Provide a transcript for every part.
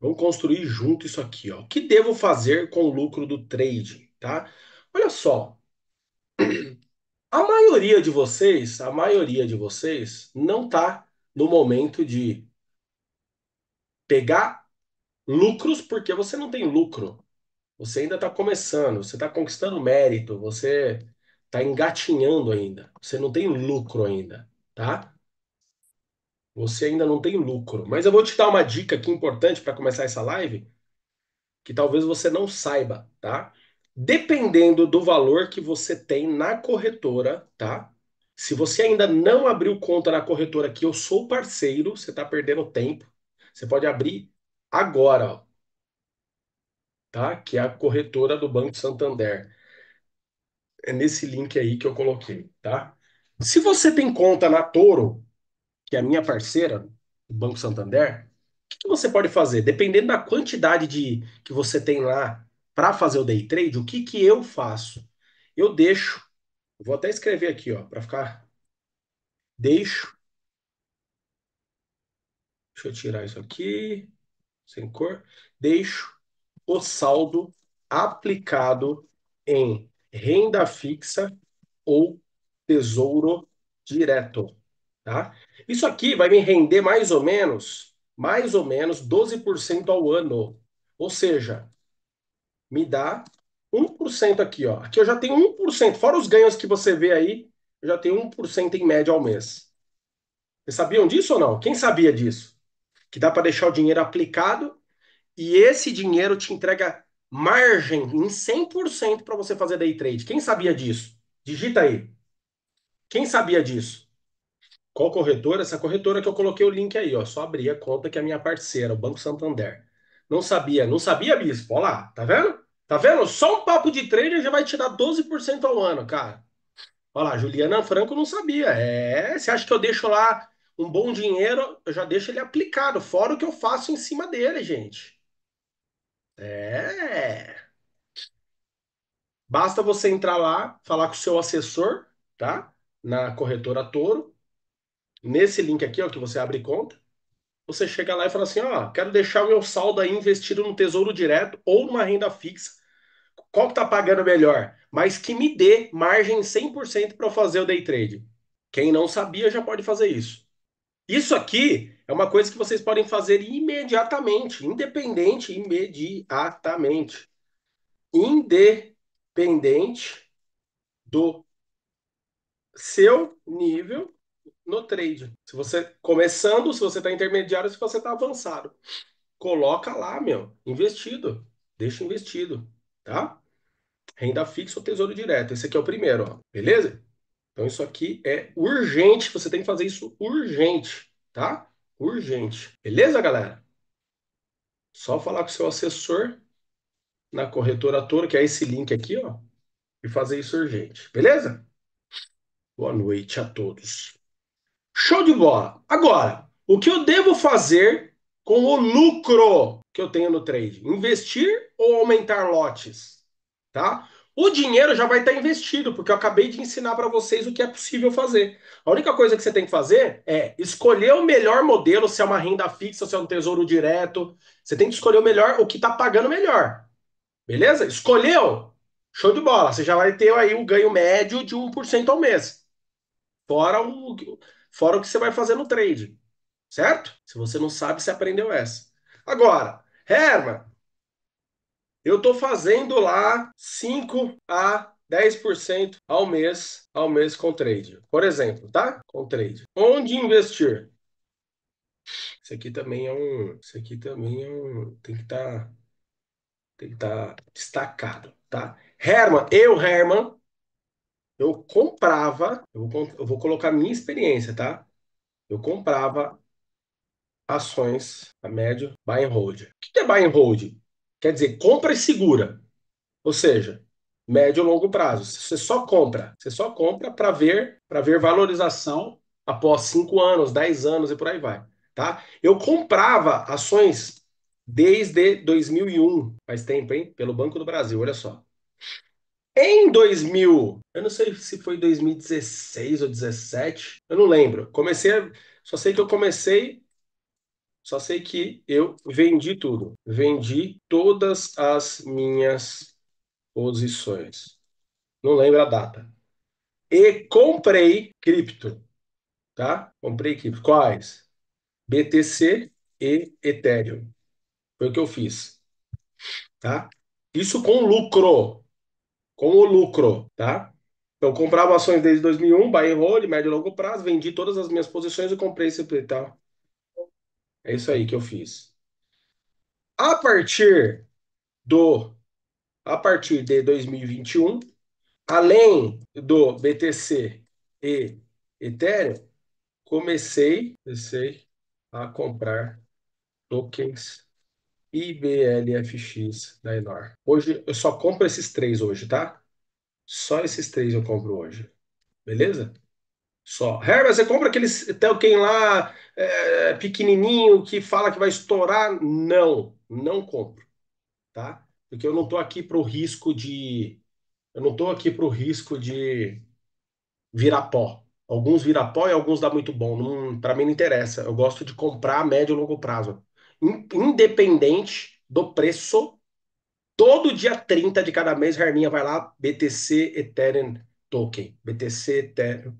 Vamos construir junto isso aqui, ó. O que devo fazer com o lucro do trading, tá? Olha só. A maioria de vocês, a maioria de vocês não tá no momento de pegar lucros porque você não tem lucro. Você ainda está começando, você está conquistando mérito, você está engatinhando ainda. Você não tem lucro ainda, tá? Você ainda não tem lucro. Mas eu vou te dar uma dica aqui importante para começar essa live, que talvez você não saiba, tá? Dependendo do valor que você tem na corretora, tá? Se você ainda não abriu conta na corretora que eu sou parceiro, você está perdendo tempo. Você pode abrir agora, ó, tá? Que é a corretora do Banco Santander. É nesse link aí que eu coloquei, tá? Se você tem conta na Toro, que é a minha parceira, o Banco Santander, o que, que, você pode fazer? Dependendo da quantidade de que você tem lá para fazer o day trade, o que, que eu faço? Eu deixo, vou até escrever aqui, ó, para ficar. Deixo. Deixa eu tirar isso aqui, sem cor. Deixo o saldo aplicado em renda fixa ou tesouro direto. Tá? Isso aqui vai me render mais ou menos, mais ou menos 12% ao ano. Ou seja, me dá 1% aqui, ó. Aqui eu já tenho 1%, fora os ganhos que você vê aí, eu já tenho 1% em média ao mês. Vocês sabiam disso ou não? Quem sabia disso? Que dá para deixar o dinheiro aplicado e esse dinheiro te entrega margem em 100% para você fazer day trade. Quem sabia disso? Digita aí. Quem sabia disso? Qual corretora? Essa corretora que eu coloquei o link aí, ó. Só abri a conta que é minha parceira, o Banco Santander. Não sabia, não sabia, Bispo. Olha lá, tá vendo? Tá vendo? Só um papo de trader já vai te dar 12% ao ano, cara. Olha lá, Juliana Franco não sabia. É, você acha que eu deixo lá um bom dinheiro, eu já deixo ele aplicado, fora o que eu faço em cima dele, gente. É. Basta você entrar lá, falar com o seu assessor, tá? Na corretora Toro, Nesse link aqui, ó, que você abre conta, você chega lá e fala assim, ó, quero deixar o meu saldo aí investido no Tesouro Direto ou numa renda fixa. Qual que tá pagando melhor? Mas que me dê margem 100% para fazer o day trade. Quem não sabia já pode fazer isso. Isso aqui é uma coisa que vocês podem fazer imediatamente, independente, imediatamente. Independente do seu nível no trade. Se você começando, se você está intermediário, se você está avançado, coloca lá, meu, investido, deixa investido, tá? Renda fixa ou tesouro direto. Esse aqui é o primeiro, ó. Beleza? Então isso aqui é urgente, você tem que fazer isso urgente, tá? Urgente. Beleza, galera? Só falar com seu assessor na corretora toda, que é esse link aqui, ó, e fazer isso urgente. Beleza? Boa noite a todos. Show de bola. Agora, o que eu devo fazer com o lucro que eu tenho no trade? Investir ou aumentar lotes? Tá? O dinheiro já vai estar investido, porque eu acabei de ensinar para vocês o que é possível fazer. A única coisa que você tem que fazer é escolher o melhor modelo, se é uma renda fixa, se é um tesouro direto. Você tem que escolher o melhor, o que está pagando melhor. Beleza? Escolheu? Show de bola. Você já vai ter aí um ganho médio de 1% ao mês. Fora o, Fora o que você vai fazer no trade, certo? Se você não sabe, você aprendeu essa. Agora, Herman, eu estou fazendo lá 5 a 10% ao mês, ao mês com trade. Por exemplo, tá? Com trade. Onde investir? Isso aqui também é um, isso aqui também é um, tem que estar tá, tem que estar tá destacado, tá? Herman, eu Herman eu comprava, eu vou, eu vou colocar a minha experiência, tá? Eu comprava ações a médio buy and hold. O que é buy and hold? Quer dizer, compra e segura. Ou seja, médio e longo prazo. Você só compra, você só compra para ver, para ver valorização após 5 anos, 10 anos e por aí vai, tá? Eu comprava ações desde 2001, faz tempo, hein? Pelo Banco do Brasil, olha só. Em 2000, eu não sei se foi 2016 ou 17, eu não lembro. Comecei, a, só sei que eu comecei, só sei que eu vendi tudo. Vendi todas as minhas posições. Não lembro a data. E comprei cripto, tá? Comprei cripto. Quais? BTC e Ethereum. Foi o que eu fiz, tá? Isso com lucro, com o lucro, tá? Então, comprava ações desde 2001, buy and hold, médio e longo prazo, vendi todas as minhas posições e comprei esse tá? É isso aí que eu fiz. A partir do a partir de 2021, além do BTC e Ethereum, comecei, comecei a comprar tokens IBLFX da Enor. Hoje eu só compro esses três hoje, tá? Só esses três eu compro hoje. Beleza? Só. Herbert, você compra aqueles Telken lá é, pequenininho que fala que vai estourar? Não, não compro, tá? Porque eu não tô aqui pro risco de eu não tô aqui pro risco de virar pó. Alguns virar pó e alguns dá muito bom. Para mim não interessa. Eu gosto de comprar a médio e longo prazo independente do preço. Todo dia 30 de cada mês, Herminha vai lá, BTC Ethereum Token, BTC Ethereum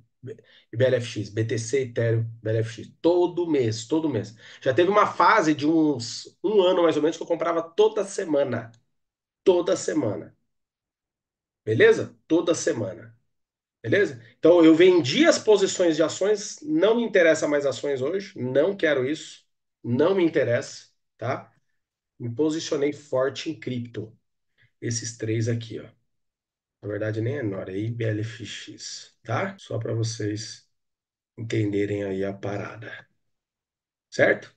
BLFX, BTC Ethereum BLFX, todo mês, todo mês. Já teve uma fase de uns um ano mais ou menos que eu comprava toda semana. Toda semana. Beleza? Toda semana. Beleza? Então eu vendi as posições de ações, não me interessa mais ações hoje, não quero isso não me interessa, tá? Me posicionei forte em cripto. Esses três aqui, ó. Na verdade, nem é Nora, é IBLFX, tá? Só para vocês entenderem aí a parada. Certo?